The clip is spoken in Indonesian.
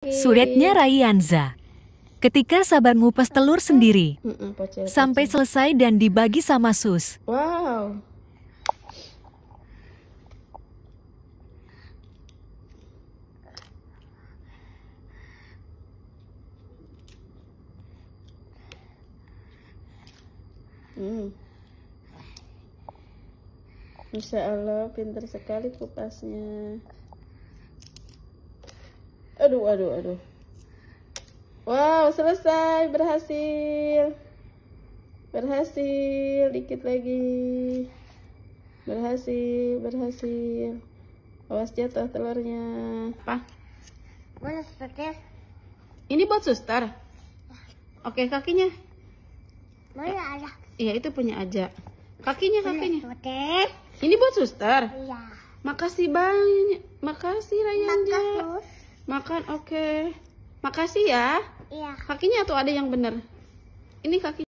Suretnya Rayanza. Ketika Sabar ngupas telur sendiri, mm pocil, sampai pocil. selesai dan dibagi sama Sus. Wow. Hmm. Insya Allah pinter sekali kupasnya aduh aduh aduh wow selesai berhasil berhasil dikit lagi berhasil berhasil awas jatuh telurnya apa ini buat suster ya. oke kakinya Mana ada iya itu punya aja kakinya kakinya ini buat suster iya makasih banyak makasih Rayanja makasih Makan, oke. Okay. Makasih ya. Iya. Kakinya tuh ada yang bener. Ini kaki